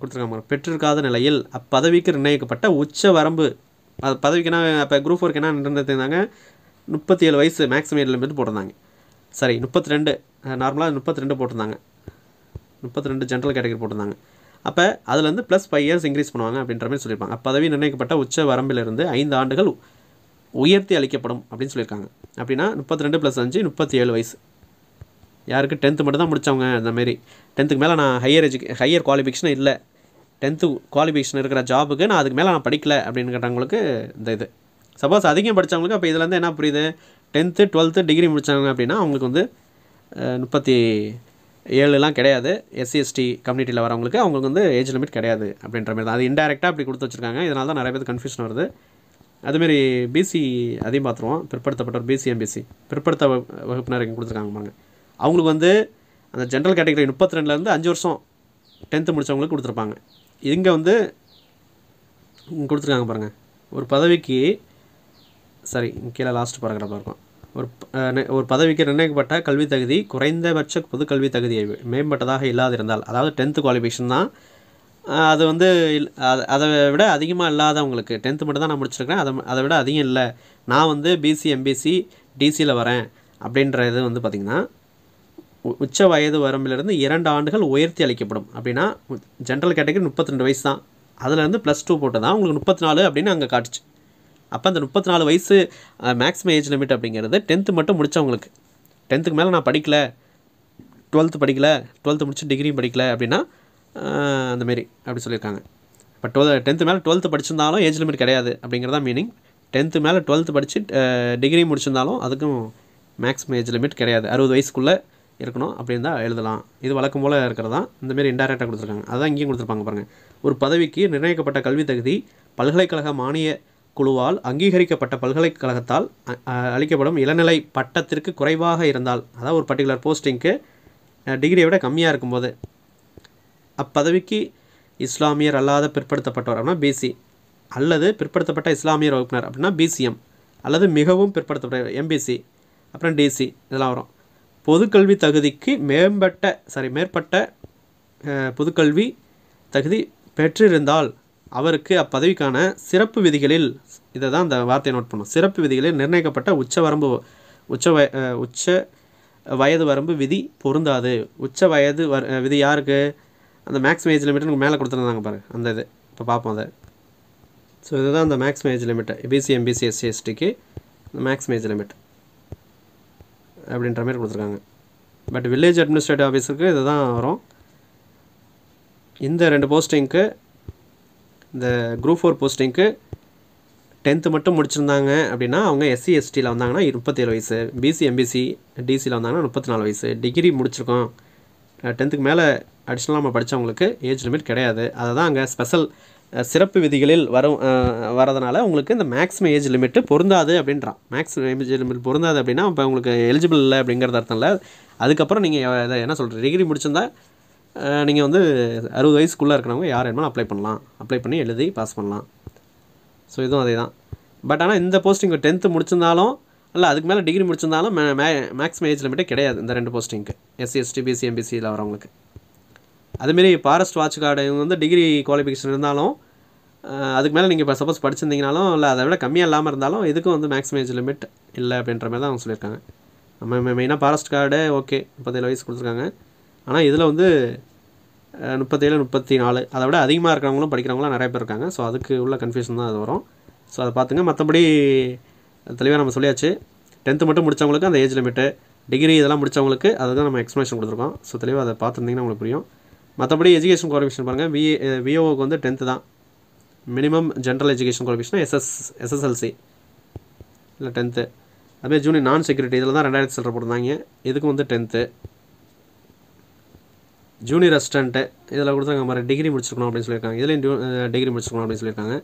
கொடுத்துருக்காங்க பெற்றிருக்காத நிலையில் அப்பதவிக்கு நிர்ணயிக்கப்பட்ட உச்ச வரம்பு அது என்ன அப்போ குரூப் ஒர்க் என்ன நிர்ணயித்திருந்தாங்க முப்பத்தி ஏழு வயசு மேக்ஸிமம் ஏழு போட்டிருந்தாங்க சரி முப்பத்தி ரெண்டு நார்மலாக முப்பத்தி ரெண்டு போட்டிருந்தாங்க முப்பத்தி ரெண்டு ஜென்ரல் கேட்டகரி போட்டிருந்தாங்க அப்போ அதுலேருந்து ப்ளஸ் ஃபைவ் இயர்ஸ் இன்க்ரீஸ் பண்ணுவாங்க அப்படின்ற மாதிரி சொல்லியிருப்பாங்க பதவி நிர்ணயிக்கப்பட்ட உச்ச வரம்பிலிருந்து ஐந்து ஆண்டுகள் உயர்த்தி அளிக்கப்படும் அப்படின்னு சொல்லியிருக்காங்க அப்படின்னா முப்பத்தி ரெண்டு ப்ளஸ் அஞ்சு முப்பத்தி ஏழு வயசு யாருக்கு டென்த்து மட்டும் தான் முடித்தவங்க அந்தமாரி டென்த்துக்கு மேலே நான் ஹையர் எஜுகே ஹையர் குவாலிஃபிகேஷனே இல்லை டென்த்து குவாலிஃபிகேஷன் இருக்கிற ஜாபுக்கு நான் அதுக்கு மேலே நான் படிக்கல அப்படின்னு கேட்டவங்களுக்கு இந்த இது சப்போஸ் அதிகம் படித்தவங்களுக்கு அப்போ இதுலேருந்து என்ன புரியுது டென்த்து டுவெல்த்து டிகிரி முடித்தாங்க அப்படின்னா அவங்களுக்கு வந்து முப்பத்தி ஏழுலாம் கிடையாது எஸ்சி எஸ்டி கம்யூனிட்டியில் வரவங்களுக்கு அவங்களுக்கு வந்து ஏஜ் லிமிட் கிடையாது அப்படின்ற மாதிரி தான் அது இன்டெரக்டாக அப்படி கொடுத்து வச்சுருக்காங்க இதனால தான் நிறைய பேர் கன்ஃபியூஷன் வருது அதுமாரி பிசி அதையும் பார்த்துருவோம் பிற்படுத்தப்பட்ட ஒரு பிசிஎம்பிசி பிற்படுத்த வகுப்பினர் இங்கே கொடுத்துருக்காங்க அவங்களுக்கு வந்து அந்த ஜென்ரல் கேட்டகரி முப்பத்தி ரெண்டுலேருந்து அஞ்சு வருஷம் டென்த்து முடித்தவங்களுக்கு கொடுத்துருப்பாங்க இங்கே வந்து கொடுத்துருக்காங்க பாருங்கள் ஒரு பதவிக்கு சரி கீழே லாஸ்ட் பாராகிராஃபாக இருக்கும் ஒரு ஒரு பதவிக்கு நிர்ணயிக்கப்பட்ட கல்வி தகுதி குறைந்தபட்ச பொது கல்வி தகுதியை மேம்பட்டதாக இல்லாதிருந்தால் அதாவது டென்த்து குவாலிஃபிகேஷன் தான் அது வந்து அதை விட அதிகமாக இல்லாதவங்களுக்கு டென்த்து மட்டும் தான் நான் முடிச்சிருக்கேன் அதை அதை விட அதிகம் இல்லை நான் வந்து பிசி எம்பிசி டிசியில் வரேன் அப்படின்ற இது வந்து பார்த்திங்கன்னா உச்ச வயது வரம்பிலிருந்து இரண்டு ஆண்டுகள் உயர்த்தி அளிக்கப்படும் அப்படின்னா ஜென்ரல் கேட்டகரி முப்பத்தி ரெண்டு வயசு தான் அதுலேருந்து ப்ளஸ் டூ போட்டு தான் உங்களுக்கு முப்பத்தி நாலு அப்படின்னு அங்கே காட்டுச்சு அப்போ அந்த முப்பத்தி நாலு வயசு மேக்ஸிமம் ஏஜ் லிமிட் அப்படிங்கிறது டென்த்து மட்டும் முடித்தவங்களுக்கு டென்த்துக்கு மேலே நான் படிக்கலை டுவெல்த்து படிக்கலை டுவெல்த்து முடிச்சு டிகிரியும் படிக்கலை அப்படின்னா அந்தமாரி அப்படி சொல்லியிருக்காங்க இப்போ டுவெல் டென்த்து மேலே டுவெல்த்து படிச்சிருந்தாலும் ஏஜ் லிமிட் கிடையாது அப்படிங்கிறதா மீனிங் டென்த்து மேலே டுவெல்த்து படித்து டிகிரி முடிச்சிருந்தாலும் அதுக்கும் மேக்ஸிமம் ஏஜ் லிமிட் கிடையாது அறுபது வயசுக்குள்ளே இருக்கணும் அப்படின்னு தான் எழுதலாம் இது வழக்கம் போல் இருக்கிறது தான் இந்தமாரி இன்டைரக்டாக கொடுத்துருக்காங்க அதான் இங்கேயும் கொடுத்துருப்பாங்க பாருங்கள் ஒரு பதவிக்கு நிர்ணயிக்கப்பட்ட கல்வி தகுதி பல்கலைக்கழக மானிய குழுவால் அங்கீகரிக்கப்பட்ட பல்கலைக்கழகத்தால் அளிக்கப்படும் இளநிலை பட்டத்திற்கு குறைவாக இருந்தால் அதாவது ஒரு பர்டிகுலர் போஸ்டிங்க்கு டிகிரியை விட கம்மியாக இருக்கும்போது அப்பதவிக்கு இஸ்லாமியர் அல்லாத பிற்படுத்தப்பட்டவர் அப்படின்னா பிசி அல்லது பிற்படுத்தப்பட்ட இஸ்லாமியர் வகுப்பினர் அப்படின்னா பிசிஎம் அல்லது மிகவும் பிற்படுத்தப்பட்ட எம்பிசி அப்புறம் டிசி இதெல்லாம் வரும் பொதுக்கல்வி தகுதிக்கு மேம்பட்ட சாரி மேற்பட்ட பொதுக்கல்வி தகுதி பெற்றிருந்தால் அவருக்கு அப்பதவிக்கான சிறப்பு விதிகளில் இதை தான் அந்த வார்த்தையை நோட் பண்ணும் சிறப்பு விதிகளில் நிர்ணயிக்கப்பட்ட உச்ச வரம்பு உச்ச வய உச்ச வயது வரம்பு விதி பொருந்தாது உச்ச வயது வர் விதி யாருக்கு அந்த மேக்ஸிமம் ஏஜ் லிமிட்னு மேலே கொடுத்துருந்தாங்க பாரு அந்த இது இப்போ பார்ப்போம் அதை ஸோ இதுதான் அந்த maximum age limit BC MBC SC எஸ்டிக்கு மேக்ஸிமம் ஏஜ் லிமிட் அப்படின்ற மாதிரி கொடுத்துருக்காங்க பட் வில்லேஜ் அட்மினிஸ்ட்ரேட்டிவ் ஆஃபீஸருக்கு இது தான் வரும் இந்த ரெண்டு போஸ்டிங்க்கு இந்த குரூப் ஃபோர் போஸ்டிங்க்கு டென்த்து மட்டும் முடிச்சிருந்தாங்க அப்படின்னா அவங்க எஸ்சி எஸ்டியில் வந்தாங்கன்னா முப்பத்தேழு வயசு பிசி எம்பிசி டிசியில் வந்தாங்கன்னா முப்பத்தி நாலு வயசு டிகிரி முடிச்சிருக்கோம் டென்த்துக்கு மேலே அடிஷ்னலாக நம்ம படித்தவங்களுக்கு ஏஜ் லிமிட் கிடையாது அதை தான் அங்கே ஸ்பெஷல் சிறப்பு விதிகளில் வரும் வரதுனால உங்களுக்கு இந்த மேக்ஸிமம் ஏஜ் லிமிட்டு பொருந்தாது அப்படின்றான் மேக்ஸிமம் ஏஜ் லிமிட் பொருந்தாது அப்படின்னா இப்போ உங்களுக்கு எலிஜிபிள் இல்லை அப்படிங்கிறது அர்த்தம் இல்லை அதுக்கப்புறம் நீங்கள் என்ன சொல்கிறீங்க டிகிரி முடிச்சிருந்தா நீங்கள் வந்து அறுபது வயசுக்குள்ளே இருக்கிறவங்க யார் வேணுமோ அப்ளை பண்ணலாம் அப்ளை பண்ணி எழுதி பாஸ் பண்ணலாம் ஸோ இதுவும் அதே தான் பட் ஆனால் இந்த போஸ்டிங் டென்த்து முடிச்சிருந்தாலும் இல்லை அதுக்கு மேலே டிகிரி முடிச்சிருந்தாலும் மே மேக்ஸிமம் ஏஜ் லிமிட்டே கிடையாது இந்த ரெண்டு போஸ்டிங்க்கு எஸ்சி எஸ்டி பிசி எம்பிசியில் வரவங்களுக்கு அதுமாரி ஃபாரஸ்ட் வாட்ச் கார்டு வந்து டிகிரி குவாலிஃபிகேஷன் இருந்தாலும் அதுக்கு மேலே நீங்கள் இப்போ சப்போஸ் படிச்சிருந்தீங்கனாலும் இல்லை அதை விட கம்மியாக இல்லாமல் இருந்தாலும் இதுக்கும் வந்து மேக்ஸிமம் ஏஜ் லிமிட் இல்லை அப்படின்ற மாதிரி தான் அவங்க சொல்லியிருக்காங்க நம்ம மெயினாக ஃபாரஸ்ட் கார்டு ஓகே முப்பத்தேழு வயசு கொடுத்துருக்காங்க ஆனால் இதில் வந்து முப்பத்தேழு முப்பத்தி நாலு அதை விட அதிகமாக இருக்கிறவங்களும் படிக்கிறவங்களும் நிறைய பேர் இருக்காங்க ஸோ அதுக்கு உள்ள கன்ஃபியூஷன் தான் அது வரும் ஸோ அதை பார்த்துங்க மற்றபடி தெளிவாக நம்ம சொல்லியாச்சு டென்த்து மட்டும் முடித்தவங்களுக்கு அந்த ஏஜ் லிமிட்டு டிகிரி இதெல்லாம் முடித்தவங்களுக்கு அதை தான் நம்ம எக்ஸ்ப்ளனேஷன் கொடுத்துருக்கோம் ஸோ தெளிவாக அதை பார்த்துருந்தீங்கன்னா உங்களுக்கு புரியும் மற்றபடி எஜுகேஷன் குவாலிஃபிகேஷன் பாருங்கள் வி விஓவுக்கு வந்து டென்த்து தான் minimum general education qualification SS SSLC இல்லை டென்த்து அதே ஜூனியர் நான் செக்யூரிட்டி இதில் தான் ரெண்டாயிரத்து சில்லர் போட்டிருந்தாங்க இதுக்கும் வந்து டென்த்து ஜூனியர் அசிஸ்டண்ட்டு இதில் கொடுத்தாங்க மாதிரி டிகிரி முடிச்சிருக்கணும் அப்படின்னு சொல்லியிருக்காங்க இதுலேயும் டிகிரி முடிச்சிருக்கணும் அப்படின்னு சொல்லியிருக்காங்க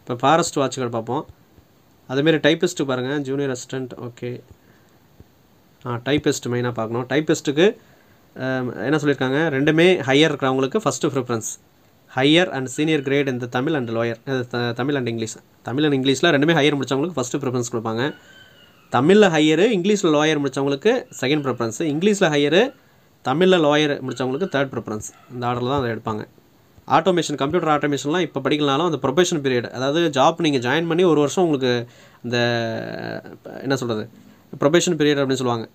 இப்போ ஃபாரஸ்ட் வாட்சுகள் பார்ப்போம் அதேமாரி டைப்பிஸ்ட்டு பாருங்கள் junior assistant okay ah typist மெயினாக பார்க்கணும் டைப்பிஸ்ட்டுக்கு என்ன சொல்லியிருக்காங்க ரெண்டுமே ஹையர் இருக்கிறவங்களுக்கு first preference higher and senior grade இந்த Tamil and lower Tamil and English Tamil and இங்கிலீஷில் ரெண்டுமே ஹையர் முடித்தவங்களுக்கு ஃபஸ்ட்டு ப்ரிஃபரன்ஸ் கொடுப்பாங்க தமிழில் ஹையரு இங்கிலீஷில் லோயர் முடித்தவங்களுக்கு செகண்ட் ப்ரிஃபரன்ஸ் இங்கிலீஷில் ஹையரு தமிழில் லோயர் முடித்தவங்களுக்கு தேர்ட் ப்ரிஃபரன்ஸ் இந்த ஆர்டரில் தான் அதை எடுப்பாங்க ஆட்டோமேஷன் கம்ப்யூட்டர் ஆட்டோமேஷன்லாம் இப்போ படிக்கலனாலும் அந்த ப்ரொபேஷன் பீரியட் அதாவது ஜாப் நீங்கள் ஜாயின் பண்ணி ஒரு வருஷம் உங்களுக்கு இந்த என்ன சொல்கிறது ப்ரொபேஷன் பீரியட் அப்படின்னு சொல்லுவாங்க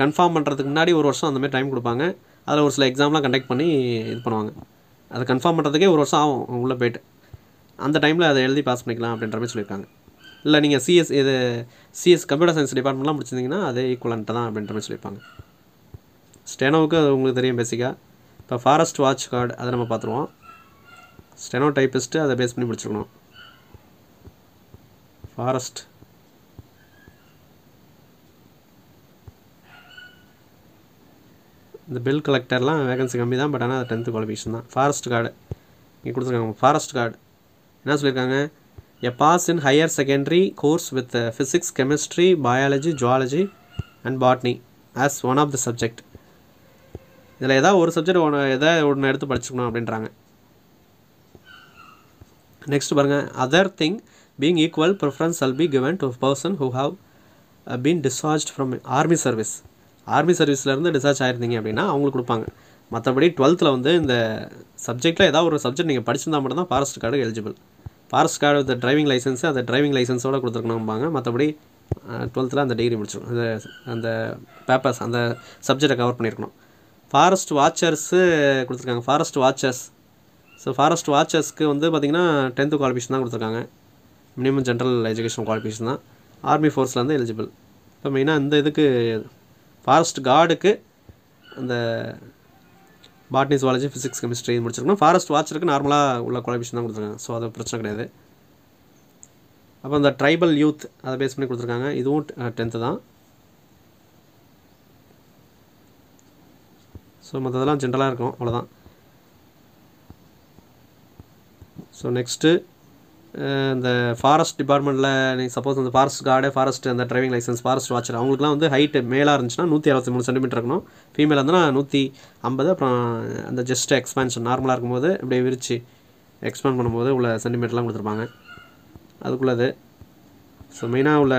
கன்ஃபார்ம் பண்ணுறதுக்கு முன்னாடி ஒரு வருஷம் அந்தமாதிரி டைம் கொடுப்பாங்க அதில் ஒரு சில எக்ஸாம்லாம் கண்டக்ட் பண்ணி இது பண்ணுவாங்க அதை கன்ஃபார்ம் பண்ணுறதுக்கே ஒரு வருஷம் ஆகும் உள்ளே போய்ட்டு அந்த டைமில் அதை எழுதி பாஸ் பண்ணிக்கலாம் அப்படின்ற மாதிரி சொல்லியிருக்காங்க இல்லை நீங்கள் சிஎஸ் இது சிஎஸ் கம்ப்யூட்டர் சயின்ஸ் டிபார்ட்மெண்ட்லாம் முடிச்சிருந்திங்கன்னா அதே ஈக்குவலண்ட்டு தான் அப்படின்ற மாதிரி சொல்லியிருப்பாங்க ஸ்டெனோவுக்கு அது உங்களுக்கு தெரியும் பேசிக்காக இப்போ ஃபாரஸ்ட் வாட்ச் கார்டு அதை நம்ம பார்த்துருவோம் ஸ்டெனோ டைப்பிஸ்ட்டு அதை பேஸ் பண்ணி முடிச்சிருக்கணும் ஃபாரஸ்ட் இந்த பில் கலெக்டர்லாம் வேகன்சி கம்மி தான் பட் ஆனால் அது டென்த்து குவாலிஃபிகேஷன் தான் ஃபாரஸ்ட் கார்டு இங்கே கொடுத்துருக்காங்க ஃபாரஸ்ட் கார்டு என்ன சொல்லியிருக்காங்க a pass in higher secondary course with physics chemistry biology zoology and botany as one of the subject இதில் ஏதாவது ஒரு சப்ஜெக்ட் ஒன்று எதாவது ஒன்று எடுத்து படிச்சுக்கணும் அப்படின்றாங்க நெக்ஸ்ட் பாருங்கள் other thing being equal preference shall be given to person who have been discharge from army service army சர்வீஸ்லேருந்து டிஸ்சார்ஜ் ஆயிருந்தீங்க அப்படின்னா அவங்களுக்கு கொடுப்பாங்க மற்றபடி டுவெல்த்தில் வந்து இந்த சப்ஜெக்ட்டில் ஏதாவது ஒரு சப்ஜெக்ட் நீங்கள் படிச்சிருந்தா மட்டும்தான் forest guard eligible forest guard with driving licence அந்த டிரைவிங் லைசன்ஸோடு கொடுத்துருக்கணும்பாங்க மற்றபடி டுவெல்த்தில் அந்த டிகிரி முடிச்சிடும் அந்த அந்த பேப்பர்ஸ் அந்த சப்ஜெக்டை கவர் பண்ணியிருக்கணும் ஃபாரஸ்ட் வாட்சர்ஸு கொடுத்துருக்காங்க ஃபாரஸ்ட் வாட்சர்ஸ் ஸோ ஃபாரஸ்ட் வாட்சர்ஸ்க்கு வந்து பார்த்திங்கன்னா டென்த்து குவாலிஃபிகேஷன் தான் கொடுத்துருக்காங்க மினிமம் ஜென்ரல் எஜுகேஷன் குவாலிஃபிகேஷன் தான் ஆர்மி வந்து எலிஜிபிள் இப்போ மெயினாக இந்த இதுக்கு ஃபாரஸ்ட் கார்டுக்கு அந்த பாட்னி ஜுவாலஜி ஃபிசிக்ஸ் கெமிஸ்ட்ரி முடிச்சிருக்கணும் ஃபாரஸ்ட் வாட்சருக்கு நார்மலாக உள்ள குவாலிஃபிகேஷன் தான் கொடுத்துருக்காங்க ஸோ அது பிரச்சனை கிடையாது அப்போ அந்த ட்ரைபல் யூத் அதை பேஸ் பண்ணி கொடுத்துருக்காங்க இதுவும் டென்த்து தான் ஸோ மற்றதெல்லாம் ஜென்ரலாக இருக்கும் அவ்வளோதான் ஸோ நெக்ஸ்ட்டு இந்த ஃபாரஸ்ட் டிபார்ட்மெண்ட்டில் நீங்கள் சப்போஸ் அந்த ஃபாரஸ்ட் கார்டே ஃபாரஸ்ட் அந்த டிரைவிங் லைசன்ஸ் ஃபாரஸ்ட் வாட்சர் அவங்களுக்குலாம் வந்து ஹைட்டு மேலாக இருந்துச்சுன்னா நூற்றி அறுபத்தி மூணு சென்டிமீட்டர் இருக்கணும் ஃபீமேல் இருந்தால் நூற்றி ஐம்பது அப்புறம் அந்த ஜஸ்ட் எக்ஸ்பான்ஷன் நார்மலாக இருக்கும்போது இப்படியே விரிச்சு எக்ஸ்பேண்ட் பண்ணும்போது உள்ள சென்டிமீட்டர்லாம் கொடுத்துருப்பாங்க அதுக்குள்ளது ஸோ மெயினாக உள்ள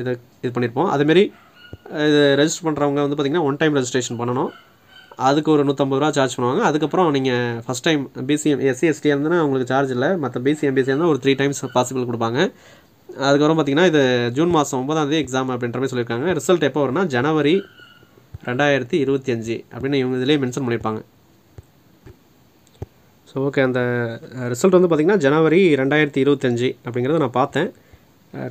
இதை இது பண்ணியிருப்போம் அதேமாரி இது ரெஜிஸ்டர் பண்ணுறவங்க வந்து பார்த்திங்கன்னா ஒன் டைம் ரெஜிஸ்ட்ரேஷன் பண்ணணும் அதுக்கு ஒரு நூற்றம்பது ரூபா சார்ஜ் பண்ணுவாங்க அதுக்கப்புறம் நீங்கள் ஃபஸ்ட் டைம் பிசிஎம் எஸ்சி எஸ்டியாக இருந்ததுன்னா உங்களுக்கு சார்ஜ் இல்லை மற்ற பிசிஎம் பிசி இருந்தால் ஒரு த்ரீ டைம்ஸ் பாசிபிள் கொடுப்பாங்க அதுக்கப்புறம் பார்த்திங்கன்னா இது ஜூன் மாதம் ஒன்பதாம் தேதி எக்ஸாம் அப்படின்ற மாதிரி சொல்லியிருக்காங்க ரிசல்ட் எப்போ வரும்னா ஜனவரி ரெண்டாயிரத்தி இருபத்தி அஞ்சு அப்படின்னு இவங்க இதிலே மென்ஷன் பண்ணியிருப்பாங்க ஸோ ஓகே அந்த ரிசல்ட் வந்து பார்த்திங்கன்னா ஜனவரி ரெண்டாயிரத்தி இருபத்தஞ்சு அப்படிங்கிறத நான் பார்த்தேன்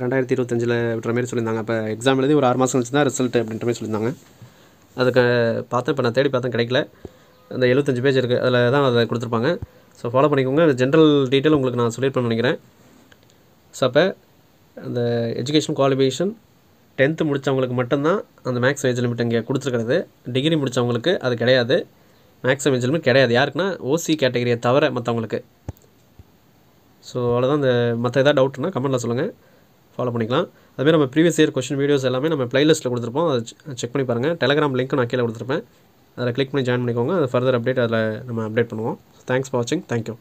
ரெண்டாயிரத்தி இருபத்தஞ்சில் விட்டுற மாதிரி சொல்லியிருந்தாங்க அப்போ எக்ஸாம் எழுதி ஒரு ஆறு மாதம் கழிச்சு தான் ரிசல்ட் அப்படின்ற மாதிரி சொல்லியிருந்தாங்க அதுக்கு பார்த்தேன் இப்போ நான் தேடி பார்த்தேன் கிடைக்கல அந்த எழுபத்தஞ்சு பேஜ் இருக்குது அதில் தான் அதை கொடுத்துருப்பாங்க ஸோ ஃபாலோ பண்ணிக்கோங்க ஜென்ரல் டீட்டெயில் உங்களுக்கு நான் சொல்லியிருப்பேன் நினைக்கிறேன் ஸோ அப்போ அந்த எஜுகேஷன் குவாலிஃபிகேஷன் டென்த்து முடித்தவங்களுக்கு மட்டும்தான் அந்த மேக்ஸ் ஏஜ் லிமிட் இங்கே கொடுத்துருக்கிறது டிகிரி முடித்தவங்களுக்கு அது கிடையாது மேக்ஸிமம் ஏஜ் லிமிட் கிடையாது யாருக்குன்னா ஓசி கேட்டகரியை தவிர மற்றவங்களுக்கு ஸோ அவ்வளோதான் இந்த மற்ற எதாவது டவுட்னா கமெண்ட்டில் சொல்லுங்கள் ஃபாலோ பண்ணிக்கலாம் அதுமாதிரி நம்ம ப்ரீவியஸ் இயர் கொஸ்டின் வீடியோஸ் எல்லாமே நம்ம லிஸ்ட்டில் கொடுத்துருப்போம் அதை செக் பண்ணி பாருங்கள் டெலகிராம் லிங்க் நான் கீழே கொடுத்துருப்பேன் அதில் கிளிக் பண்ணி ஜாயின் பண்ணிக்கோங்க அது ஃபர்தர் அப்டேட் அதில் நம்ம அப்டேட் பண்ணுவோம் தேங்க்ஸ் ஃபார் வாட்சிங் தேங்க்யூ